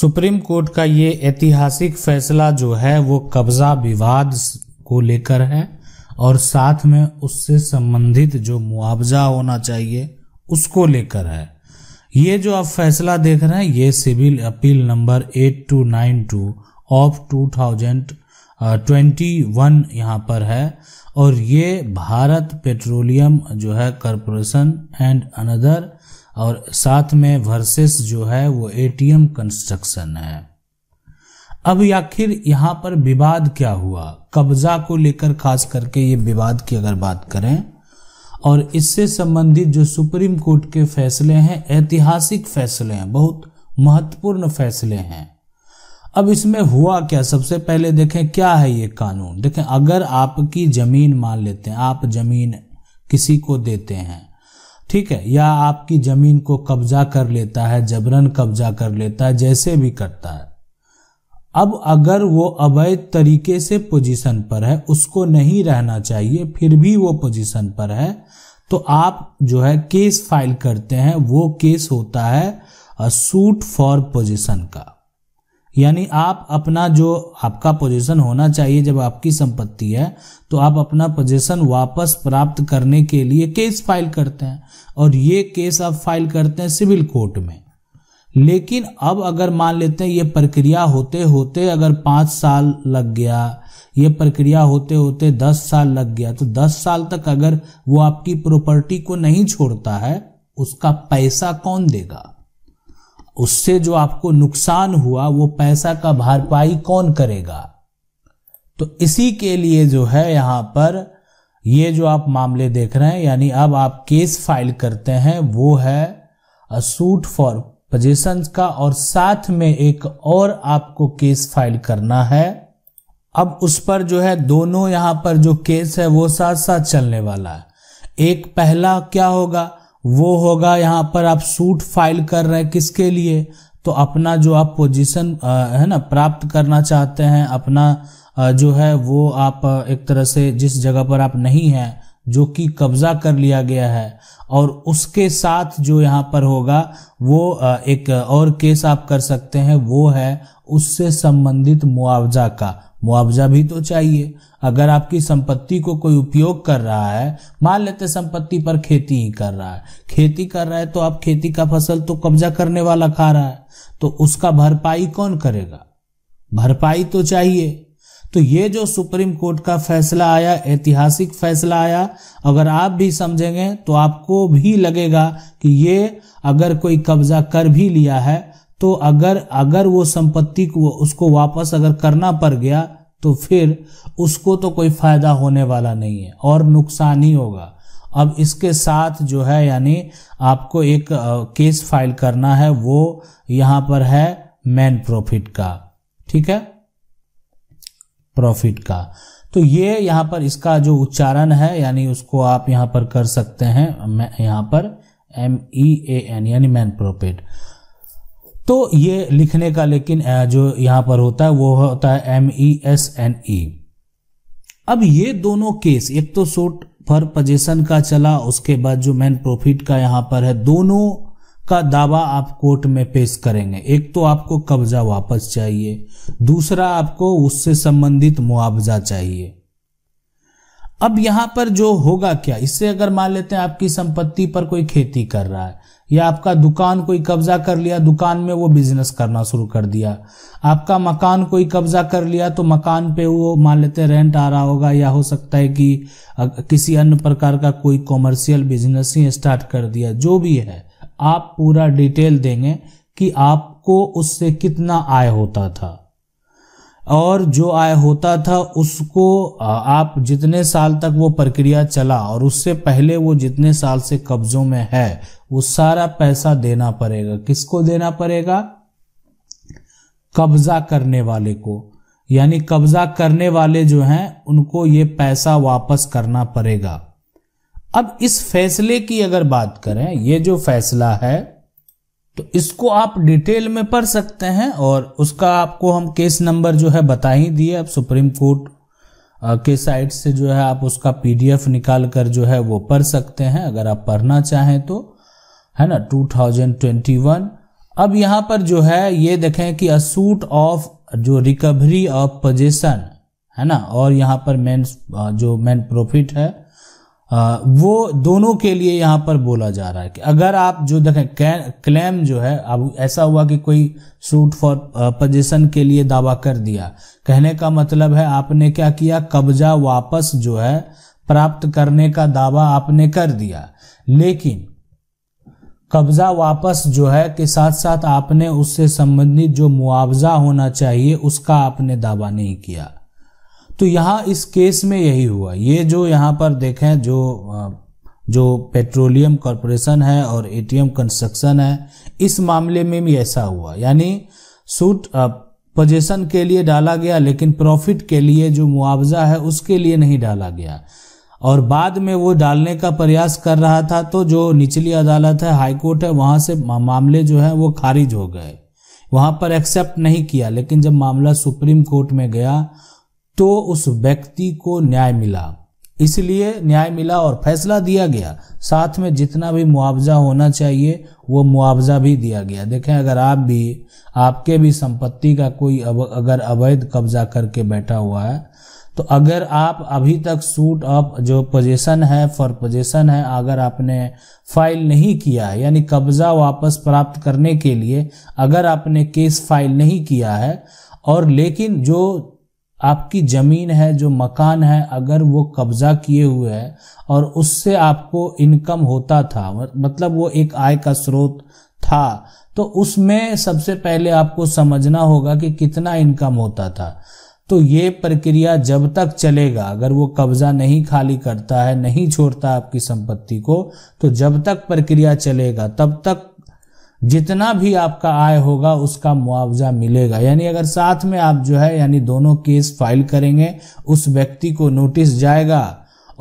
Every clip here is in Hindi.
सुप्रीम कोर्ट का ये ऐतिहासिक फैसला जो है वो कब्जा विवाद को लेकर है और साथ में उससे संबंधित जो मुआवजा होना चाहिए उसको लेकर है ये जो आप फैसला देख रहे हैं ये सिविल अपील नंबर 8292 ऑफ 2021 यहाँ पर है और ये भारत पेट्रोलियम जो है कॉरपोरेशन एंड अनदर और साथ में वर्सेस जो है वो एटीएम कंस्ट्रक्शन है अब आखिर यहां पर विवाद क्या हुआ कब्जा को लेकर खास करके ये विवाद की अगर बात करें और इससे संबंधित जो सुप्रीम कोर्ट के फैसले हैं ऐतिहासिक फैसले हैं बहुत महत्वपूर्ण फैसले हैं अब इसमें हुआ क्या सबसे पहले देखें क्या है ये कानून देखें अगर आपकी जमीन मान लेते हैं आप जमीन किसी को देते हैं ठीक है या आपकी जमीन को कब्जा कर लेता है जबरन कब्जा कर लेता है जैसे भी करता है अब अगर वो अवैध तरीके से पोजीशन पर है उसको नहीं रहना चाहिए फिर भी वो पोजीशन पर है तो आप जो है केस फाइल करते हैं वो केस होता है सूट फॉर पोजीशन का यानी आप अपना जो आपका पोजीशन होना चाहिए जब आपकी संपत्ति है तो आप अपना पोजीशन वापस प्राप्त करने के लिए केस फाइल करते हैं और ये केस आप फाइल करते हैं सिविल कोर्ट में लेकिन अब अगर मान लेते हैं ये प्रक्रिया होते होते अगर पांच साल लग गया ये प्रक्रिया होते होते दस साल लग गया तो दस साल तक अगर वो आपकी प्रॉपर्टी को नहीं छोड़ता है उसका पैसा कौन देगा उससे जो आपको नुकसान हुआ वो पैसा का भरपाई कौन करेगा तो इसी के लिए जो है यहां पर ये जो आप मामले देख रहे हैं यानी अब आप केस फाइल करते हैं वो है सूट फॉर पजेशन का और साथ में एक और आपको केस फाइल करना है अब उस पर जो है दोनों यहां पर जो केस है वो साथ साथ चलने वाला है एक पहला क्या होगा वो होगा यहाँ पर आप सूट फाइल कर रहे हैं किसके लिए तो अपना जो आप पोजीशन है ना प्राप्त करना चाहते हैं अपना जो है वो आप एक तरह से जिस जगह पर आप नहीं हैं जो कि कब्जा कर लिया गया है और उसके साथ जो यहाँ पर होगा वो एक और केस आप कर सकते हैं वो है उससे संबंधित मुआवजा का मुआवजा भी तो चाहिए अगर आपकी संपत्ति को कोई उपयोग कर रहा है मान लेते संपत्ति पर खेती ही कर रहा है खेती कर रहा है तो आप खेती का फसल तो कब्जा करने वाला खा रहा है तो उसका भरपाई कौन करेगा भरपाई तो चाहिए तो ये जो सुप्रीम कोर्ट का फैसला आया ऐतिहासिक फैसला आया अगर आप भी समझेंगे तो आपको भी लगेगा कि ये अगर कोई कब्जा कर भी लिया है तो अगर अगर वो संपत्ति को उसको वापस अगर करना पड़ गया तो फिर उसको तो कोई फायदा होने वाला नहीं है और नुकसान ही होगा अब इसके साथ जो है यानी आपको एक केस फाइल करना है वो यहां पर है मैन प्रॉफिट का ठीक है प्रॉफिट का तो ये यहां पर इसका जो उच्चारण है यानी उसको आप यहां पर कर सकते हैं यहां पर एम ई ए एन यानी मैन प्रॉफिट तो ये लिखने का लेकिन जो यहां पर होता है वो होता है M E S N E अब ये दोनों केस एक तो शोट फॉर पजेशन का चला उसके बाद जो मैन प्रॉफिट का यहां पर है दोनों का दावा आप कोर्ट में पेश करेंगे एक तो आपको कब्जा वापस चाहिए दूसरा आपको उससे संबंधित मुआवजा चाहिए अब यहां पर जो होगा क्या इससे अगर मान लेते हैं आपकी संपत्ति पर कोई खेती कर रहा है या आपका दुकान कोई कब्जा कर लिया दुकान में वो बिजनेस करना शुरू कर दिया आपका मकान कोई कब्जा कर लिया तो मकान पे वो मान लेते हैं रेंट आ रहा होगा या हो सकता है कि किसी अन्य प्रकार का कोई कॉमर्शियल बिजनेस ही स्टार्ट कर दिया जो भी है आप पूरा डिटेल देंगे कि आपको उससे कितना आय होता था और जो आय होता था उसको आप जितने साल तक वो प्रक्रिया चला और उससे पहले वो जितने साल से कब्जों में है वो सारा पैसा देना पड़ेगा किसको देना पड़ेगा कब्जा करने वाले को यानी कब्जा करने वाले जो हैं उनको ये पैसा वापस करना पड़ेगा अब इस फैसले की अगर बात करें ये जो फैसला है तो इसको आप डिटेल में पढ़ सकते हैं और उसका आपको हम केस नंबर जो है बता ही दिए अब सुप्रीम कोर्ट के साइट से जो है आप उसका पीडीएफ निकाल कर जो है वो पढ़ सकते हैं अगर आप पढ़ना चाहें तो है ना 2021 अब यहां पर जो है ये देखें कि असूट ऑफ जो रिकवरी ऑफ पोजेशन है ना और यहाँ पर मेन जो मेन प्रॉफिट है वो दोनों के लिए यहाँ पर बोला जा रहा है कि अगर आप जो देखें क्लेम जो है अब ऐसा हुआ कि कोई सूट फॉर पोजिशन के लिए दावा कर दिया कहने का मतलब है आपने क्या किया कब्जा वापस जो है प्राप्त करने का दावा आपने कर दिया लेकिन कब्जा वापस जो है के साथ साथ आपने उससे संबंधित जो मुआवजा होना चाहिए उसका आपने दावा नहीं किया तो यहाँ इस केस में यही हुआ ये जो यहाँ पर देखें जो जो पेट्रोलियम कॉरपोरेशन है और एटीएम कंस्ट्रक्शन है इस मामले में भी ऐसा हुआ यानी सूट पोजेशन के लिए डाला गया लेकिन प्रॉफिट के लिए जो मुआवजा है उसके लिए नहीं डाला गया और बाद में वो डालने का प्रयास कर रहा था तो जो निचली अदालत है हाईकोर्ट है वहां से मामले जो है वो खारिज हो गए वहां पर एक्सेप्ट नहीं किया लेकिन जब मामला सुप्रीम कोर्ट में गया तो उस व्यक्ति को न्याय मिला इसलिए न्याय मिला और फैसला दिया गया साथ में जितना भी मुआवजा होना चाहिए वो मुआवजा भी दिया गया देखें अगर आप भी आपके भी संपत्ति का कोई अब, अगर अवैध कब्जा करके बैठा हुआ है तो अगर आप अभी तक सूट अप जो पोजेशन है फॉर पोजेशन है अगर आपने फाइल नहीं किया है यानी कब्जा वापस प्राप्त करने के लिए अगर आपने केस फाइल नहीं किया है और लेकिन जो आपकी जमीन है जो मकान है अगर वो कब्जा किए हुए है और उससे आपको इनकम होता था मतलब वो एक आय का स्रोत था तो उसमें सबसे पहले आपको समझना होगा कि कितना इनकम होता था तो ये प्रक्रिया जब तक चलेगा अगर वो कब्जा नहीं खाली करता है नहीं छोड़ता आपकी संपत्ति को तो जब तक प्रक्रिया चलेगा तब तक जितना भी आपका आय होगा उसका मुआवजा मिलेगा यानी अगर साथ में आप जो है यानी दोनों केस फाइल करेंगे उस व्यक्ति को नोटिस जाएगा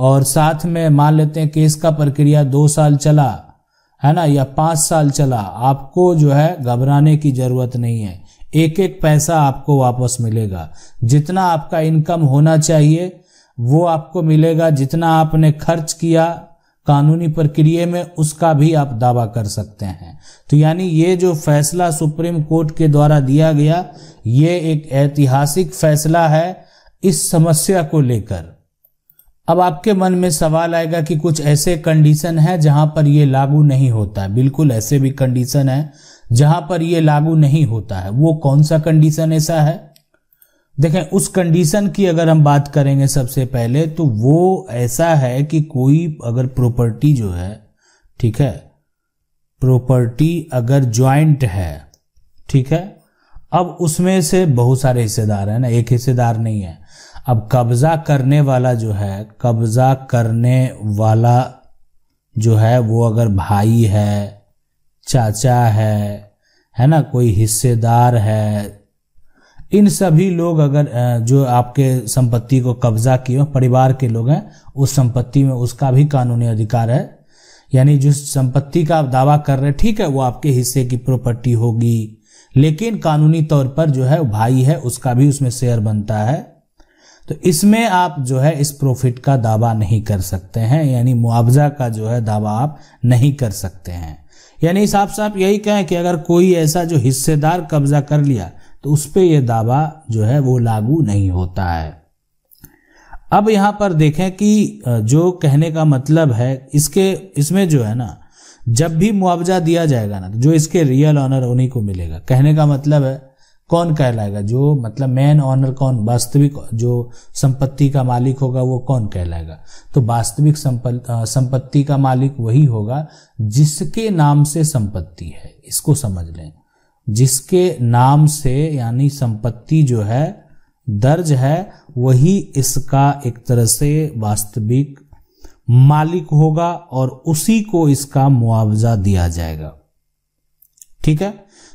और साथ में मान लेते हैं केस का प्रक्रिया दो साल चला है ना या पांच साल चला आपको जो है घबराने की जरूरत नहीं है एक एक पैसा आपको वापस मिलेगा जितना आपका इनकम होना चाहिए वो आपको मिलेगा जितना आपने खर्च किया कानूनी प्रक्रिया में उसका भी आप दावा कर सकते हैं तो यानी ये जो फैसला सुप्रीम कोर्ट के द्वारा दिया गया ये एक ऐतिहासिक फैसला है इस समस्या को लेकर अब आपके मन में सवाल आएगा कि कुछ ऐसे कंडीशन है जहां पर यह लागू नहीं होता है बिल्कुल ऐसे भी कंडीशन है जहां पर यह लागू नहीं होता है वो कौन सा कंडीशन ऐसा है देखें उस कंडीशन की अगर हम बात करेंगे सबसे पहले तो वो ऐसा है कि कोई अगर प्रॉपर्टी जो है ठीक है प्रॉपर्टी अगर ज्वाइंट है ठीक है अब उसमें से बहुत सारे हिस्सेदार हैं ना एक हिस्सेदार नहीं है अब कब्जा करने वाला जो है कब्जा करने वाला जो है वो अगर भाई है चाचा है है ना कोई हिस्सेदार है इन सभी लोग अगर जो आपके संपत्ति को कब्जा किए परिवार के लोग हैं उस संपत्ति में उसका भी कानूनी अधिकार है यानी जिस संपत्ति का आप दावा कर रहे हैं ठीक है वो आपके हिस्से की प्रॉपर्टी होगी लेकिन कानूनी तौर पर जो है भाई है उसका भी उसमें शेयर बनता है तो इसमें आप जो है इस प्रॉफिट का दावा नहीं कर सकते हैं यानी मुआवजा का जो है दावा आप नहीं कर सकते हैं यानी साफ साफ यही कहें कि अगर कोई ऐसा जो हिस्सेदार कब्जा कर लिया तो उस पर यह दावा जो है वो लागू नहीं होता है अब यहां पर देखें कि जो कहने का मतलब है इसके इसमें जो है ना जब भी मुआवजा दिया जाएगा ना तो जो इसके रियल ऑनर उन्हीं को मिलेगा कहने का मतलब है कौन कहलाएगा जो मतलब मैन ऑनर कौन वास्तविक जो संपत्ति का मालिक होगा वो कौन कहलाएगा तो वास्तविक संपत्ति का मालिक वही होगा जिसके नाम से संपत्ति है इसको समझ लें जिसके नाम से यानी संपत्ति जो है दर्ज है वही इसका एक तरह से वास्तविक मालिक होगा और उसी को इसका मुआवजा दिया जाएगा ठीक है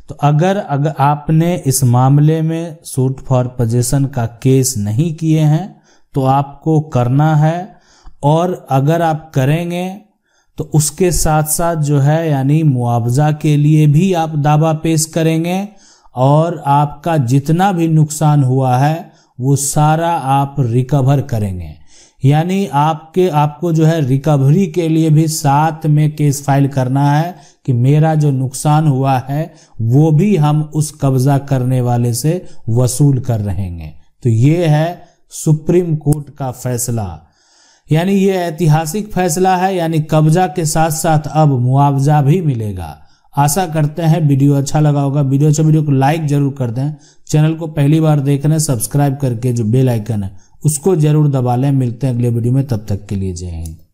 तो अगर अगर आपने इस मामले में सूट फॉर पोजेशन का केस नहीं किए हैं तो आपको करना है और अगर आप करेंगे तो उसके साथ साथ जो है यानी मुआवजा के लिए भी आप दावा पेश करेंगे और आपका जितना भी नुकसान हुआ है वो सारा आप रिकवर करेंगे यानी आपके आपको जो है रिकवरी के लिए भी साथ में केस फाइल करना है कि मेरा जो नुकसान हुआ है वो भी हम उस कब्जा करने वाले से वसूल कर रहेंगे तो ये है सुप्रीम कोर्ट का फैसला यानी ये ऐतिहासिक फैसला है यानी कब्जा के साथ साथ अब मुआवजा भी मिलेगा आशा करते हैं वीडियो अच्छा लगा होगा वीडियो अच्छा वीडियो को लाइक जरूर कर दें चैनल को पहली बार देख रहे सब्सक्राइब करके जो बेल आइकन है उसको जरूर दबा लें मिलते हैं अगले वीडियो में तब तक के लिए जय हिंद